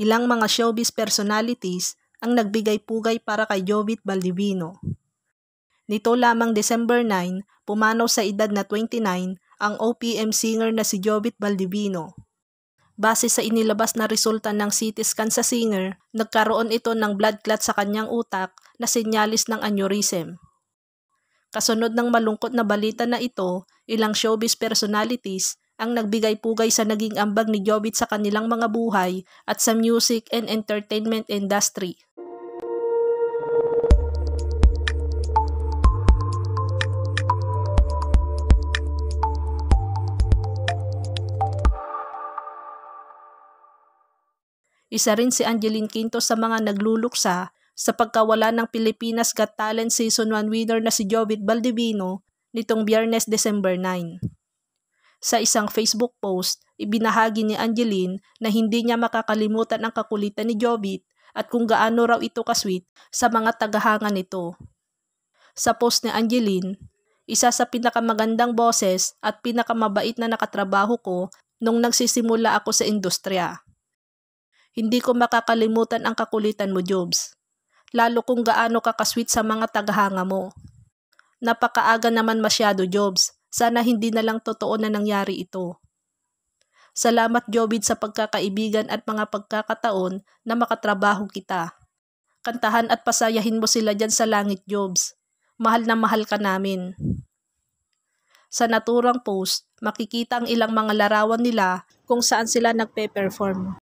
Ilang mga showbiz personalities ang nagbigay pugay para kay Jovit Baldivino. Nito lamang December 9, pumanaw sa edad na 29 ang OPM singer na si Jovit Baldivino. Base sa inilabas na resulta ng CT scan sa singer, nagkaroon ito ng blood clot sa kanyang utak na senyalis ng aneurysm. Kasunod ng malungkot na balita na ito, ilang showbiz personalities ang nagbigay pugay sa naging ambag ni Jovit sa kanilang mga buhay at sa music and entertainment industry. Isa rin si Angeline Quinto sa mga nagluluksa sa pagkawala ng Pilipinas Got Talent Season 1 winner na si Jovit Baldivino nitong Biyernes December 9. Sa isang Facebook post, ibinahagi ni Angeline na hindi niya makakalimutan ang kakulitan ni Jobit at kung gaano raw ito kasweet sa mga tagahanga nito. Sa post ni Angeline, isa sa pinakamagandang boses at pinakamabait na nakatrabaho ko nung nagsisimula ako sa industriya. Hindi ko makakalimutan ang kakulitan mo, Jobs. Lalo kung gaano ka kasweet sa mga tagahanga mo. Napakaaga naman masyado, Jobs, sana hindi na lang totoo na nangyari ito. Salamat Jobid sa pagkakaibigan at mga pagkakataon na makatrabaho kita. Kantahan at pasayahin mo sila dyan sa langit Jobs. Mahal na mahal ka namin. Sa naturang post, makikita ang ilang mga larawan nila kung saan sila nagpe-perform.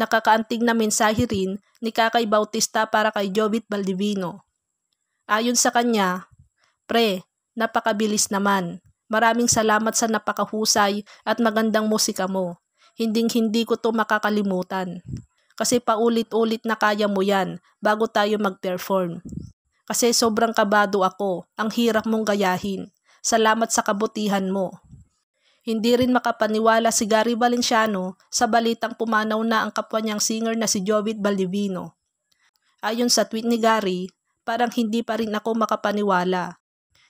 Nakakaantig na mensahe rin ni Kakay Bautista para kay Jobit Baldivino. Ayon sa kanya, Pre, Napakabilis naman. Maraming salamat sa napakahusay at magandang musika mo. Hinding-hindi ko to makakalimutan. Kasi paulit-ulit na kaya mo yan bago tayo mag-perform. Kasi sobrang kabado ako, ang hirap mong gayahin. Salamat sa kabutihan mo. Hindi rin makapaniwala si Gary Valenciano sa balitang pumanaw na ang kapwa niyang singer na si Jovit Baldivino. Ayon sa tweet ni Gary, parang hindi pa rin ako makapaniwala.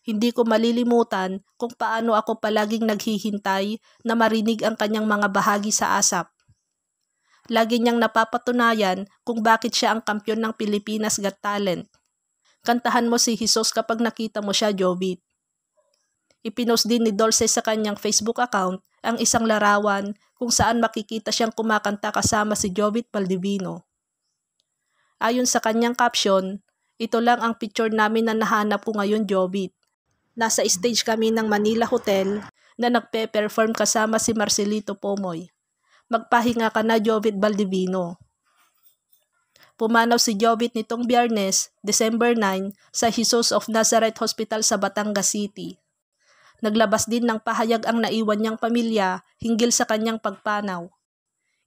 Hindi ko malilimutan kung paano ako palaging naghihintay na marinig ang kanyang mga bahagi sa asap. Lagi niyang napapatunayan kung bakit siya ang kampyon ng Pilipinas Got Talent. Kantahan mo si Jesus kapag nakita mo siya, Jobit. Ipinost din ni Dolce sa kanyang Facebook account ang isang larawan kung saan makikita siyang kumakanta kasama si Jobit Paldivino. Ayon sa kanyang caption, ito lang ang picture namin na nahanap ko ngayon, Jobit nasa stage kami ng Manila Hotel na nagpe-perform kasama si Marcelito Pomoy. Magpahinga ka na Jovit Baldivino. Pumanaw si Jovit nitong biyernes, December 9, sa Jesus of Nazareth Hospital sa Batangas City. Naglabas din ng pahayag ang naiwan niyang pamilya hinggil sa kanyang pagpanaw.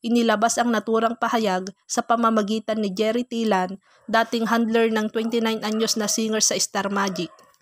Inilabas ang naturang pahayag sa pamamagitan ni Jerry Tilan, dating handler ng 29 anyos na singer sa Star Magic.